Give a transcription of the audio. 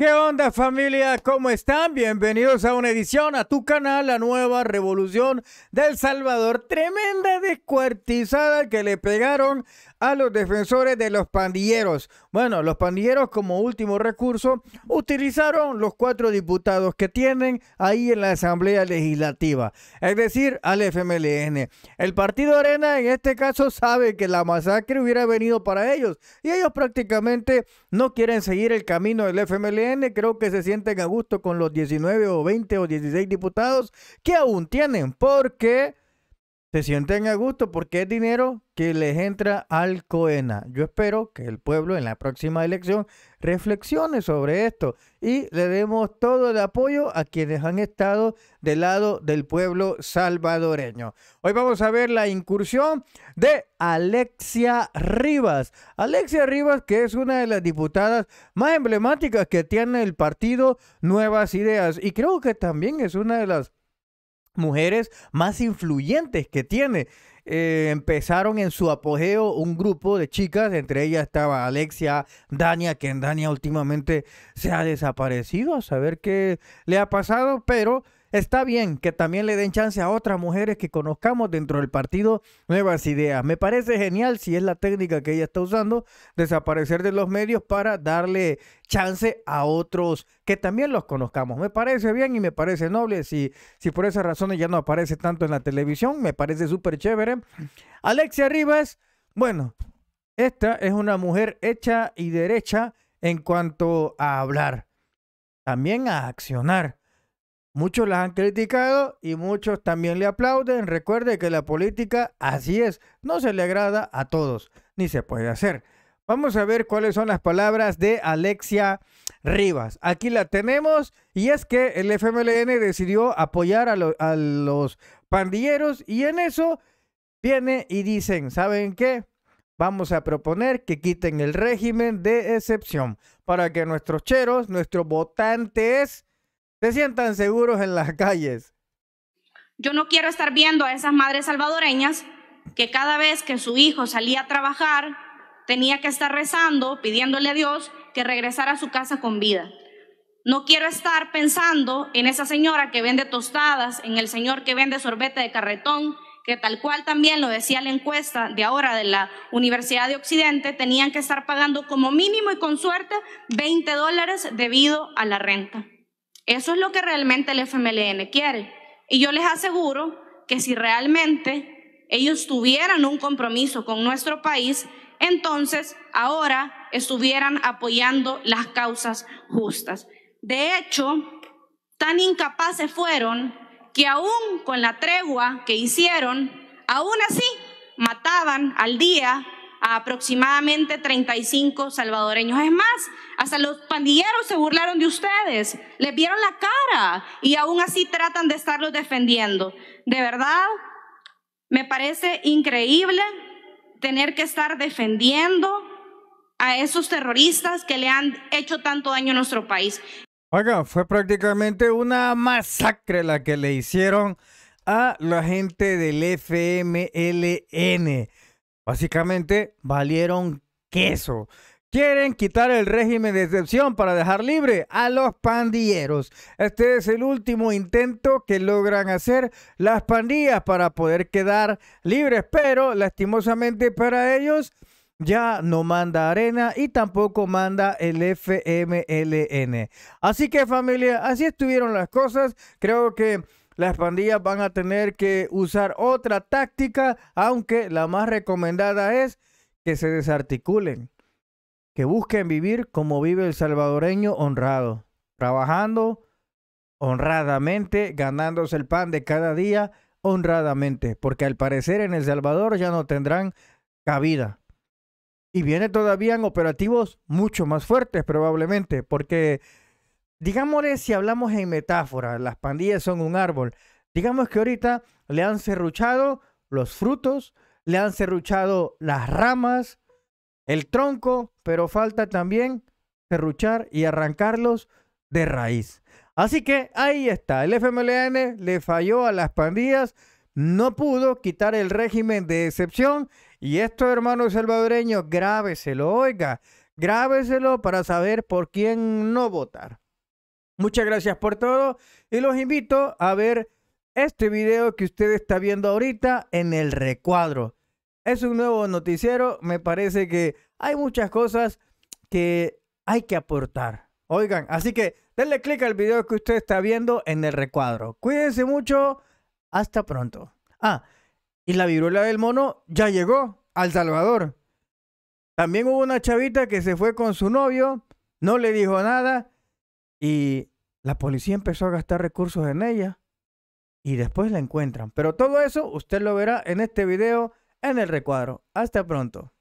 ¿Qué onda familia? ¿Cómo están? Bienvenidos a una edición a tu canal, la nueva revolución del Salvador. Tremenda descuartizada que le pegaron a los defensores de los pandilleros. Bueno, los pandilleros como último recurso utilizaron los cuatro diputados que tienen ahí en la Asamblea Legislativa, es decir, al FMLN. El Partido Arena en este caso sabe que la masacre hubiera venido para ellos y ellos prácticamente no quieren seguir el camino del FMLN, creo que se sienten a gusto con los 19 o 20 o 16 diputados que aún tienen, porque se sienten a gusto porque es dinero que les entra al Coena. Yo espero que el pueblo en la próxima elección reflexione sobre esto y le demos todo el apoyo a quienes han estado del lado del pueblo salvadoreño. Hoy vamos a ver la incursión de Alexia Rivas. Alexia Rivas, que es una de las diputadas más emblemáticas que tiene el partido Nuevas Ideas y creo que también es una de las mujeres más influyentes que tiene. Eh, empezaron en su apogeo un grupo de chicas, entre ellas estaba Alexia, Dania, que Dania últimamente se ha desaparecido, a saber qué le ha pasado, pero Está bien que también le den chance a otras mujeres que conozcamos dentro del partido Nuevas Ideas. Me parece genial si es la técnica que ella está usando, desaparecer de los medios para darle chance a otros que también los conozcamos. Me parece bien y me parece noble. Si, si por esas razones ya no aparece tanto en la televisión, me parece súper chévere. Alexia Rivas, bueno, esta es una mujer hecha y derecha en cuanto a hablar, también a accionar Muchos las han criticado y muchos también le aplauden. Recuerde que la política así es, no se le agrada a todos, ni se puede hacer. Vamos a ver cuáles son las palabras de Alexia Rivas. Aquí la tenemos y es que el FMLN decidió apoyar a, a los pandilleros y en eso viene y dicen, ¿saben qué? Vamos a proponer que quiten el régimen de excepción para que nuestros cheros, nuestros votantes, se sientan seguros en las calles. Yo no quiero estar viendo a esas madres salvadoreñas que cada vez que su hijo salía a trabajar tenía que estar rezando, pidiéndole a Dios que regresara a su casa con vida. No quiero estar pensando en esa señora que vende tostadas, en el señor que vende sorbete de carretón, que tal cual también lo decía la encuesta de ahora de la Universidad de Occidente, tenían que estar pagando como mínimo y con suerte 20 dólares debido a la renta. Eso es lo que realmente el FMLN quiere. Y yo les aseguro que si realmente ellos tuvieran un compromiso con nuestro país, entonces ahora estuvieran apoyando las causas justas. De hecho, tan incapaces fueron que aún con la tregua que hicieron, aún así mataban al día aproximadamente 35 salvadoreños. Es más, hasta los pandilleros se burlaron de ustedes, les vieron la cara y aún así tratan de estarlos defendiendo. De verdad, me parece increíble tener que estar defendiendo a esos terroristas que le han hecho tanto daño a nuestro país. Oiga, fue prácticamente una masacre la que le hicieron a la gente del FMLN. Básicamente, valieron queso. Quieren quitar el régimen de excepción para dejar libre a los pandilleros. Este es el último intento que logran hacer las pandillas para poder quedar libres, pero lastimosamente para ellos ya no manda arena y tampoco manda el FMLN. Así que familia, así estuvieron las cosas. Creo que las pandillas van a tener que usar otra táctica, aunque la más recomendada es que se desarticulen, que busquen vivir como vive el salvadoreño honrado, trabajando honradamente, ganándose el pan de cada día honradamente, porque al parecer en El Salvador ya no tendrán cabida. Y viene todavía en operativos mucho más fuertes probablemente, porque digámosle si hablamos en metáfora, las pandillas son un árbol. Digamos que ahorita le han serruchado los frutos, le han serruchado las ramas, el tronco, pero falta también serruchar y arrancarlos de raíz. Así que ahí está, el FMLN le falló a las pandillas, no pudo quitar el régimen de excepción y esto, hermano salvadoreño, grábeselo, oiga, grábeselo para saber por quién no votar. Muchas gracias por todo y los invito a ver este video que usted está viendo ahorita en el recuadro. Es un nuevo noticiero, me parece que hay muchas cosas que hay que aportar. Oigan, así que denle click al video que usted está viendo en el recuadro. Cuídense mucho, hasta pronto. Ah, y la viruela del mono ya llegó al Salvador. También hubo una chavita que se fue con su novio, no le dijo nada y la policía empezó a gastar recursos en ella y después la encuentran. Pero todo eso usted lo verá en este video en el recuadro. Hasta pronto.